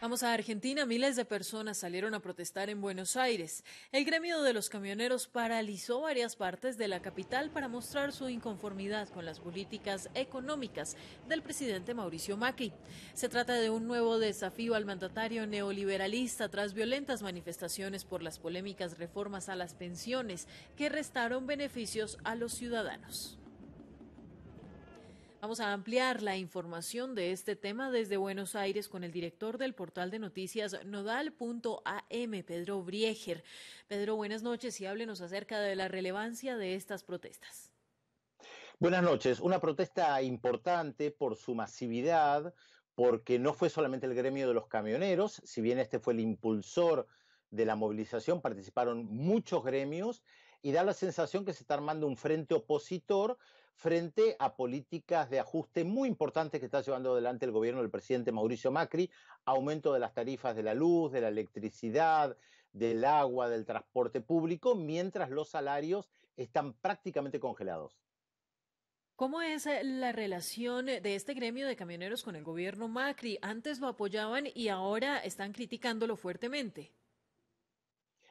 Vamos a Argentina. Miles de personas salieron a protestar en Buenos Aires. El gremio de los camioneros paralizó varias partes de la capital para mostrar su inconformidad con las políticas económicas del presidente Mauricio Macri. Se trata de un nuevo desafío al mandatario neoliberalista tras violentas manifestaciones por las polémicas reformas a las pensiones que restaron beneficios a los ciudadanos. Vamos a ampliar la información de este tema desde Buenos Aires con el director del portal de noticias nodal.am, Pedro Brieger. Pedro, buenas noches y háblenos acerca de la relevancia de estas protestas. Buenas noches. Una protesta importante por su masividad, porque no fue solamente el gremio de los camioneros, si bien este fue el impulsor de la movilización, participaron muchos gremios y da la sensación que se está armando un frente opositor frente a políticas de ajuste muy importantes que está llevando adelante el gobierno del presidente Mauricio Macri, aumento de las tarifas de la luz, de la electricidad, del agua, del transporte público, mientras los salarios están prácticamente congelados. ¿Cómo es eh, la relación de este gremio de camioneros con el gobierno Macri? Antes lo apoyaban y ahora están criticándolo fuertemente.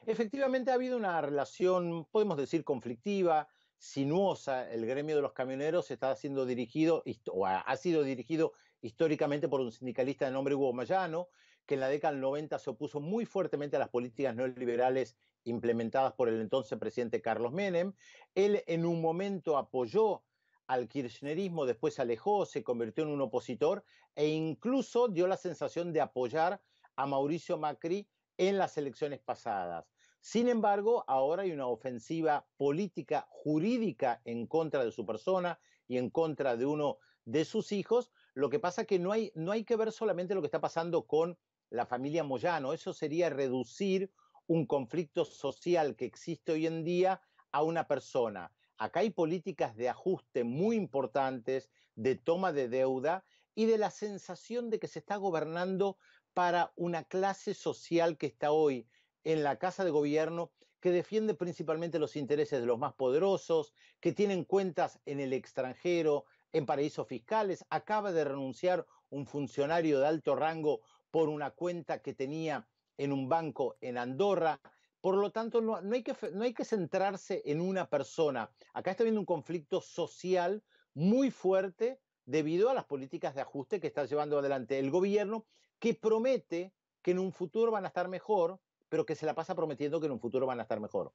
Efectivamente ha habido una relación, podemos decir, conflictiva sinuosa, el gremio de los camioneros está siendo dirigido, ha sido dirigido históricamente por un sindicalista de nombre Hugo Mayano, que en la década del 90 se opuso muy fuertemente a las políticas neoliberales implementadas por el entonces presidente Carlos Menem. Él en un momento apoyó al kirchnerismo, después se alejó, se convirtió en un opositor e incluso dio la sensación de apoyar a Mauricio Macri en las elecciones pasadas. Sin embargo, ahora hay una ofensiva política, jurídica en contra de su persona y en contra de uno de sus hijos. Lo que pasa es que no hay, no hay que ver solamente lo que está pasando con la familia Moyano, eso sería reducir un conflicto social que existe hoy en día a una persona. Acá hay políticas de ajuste muy importantes, de toma de deuda y de la sensación de que se está gobernando para una clase social que está hoy en la Casa de Gobierno que defiende principalmente los intereses de los más poderosos, que tienen cuentas en el extranjero, en paraísos fiscales. Acaba de renunciar un funcionario de alto rango por una cuenta que tenía en un banco en Andorra. Por lo tanto, no, hay que, no hay que centrarse en una persona. Acá está habiendo un conflicto social muy fuerte debido a las políticas de ajuste que está llevando adelante el gobierno, que promete que en un futuro van a estar mejor, pero que se la pasa prometiendo que en un futuro van a estar mejor.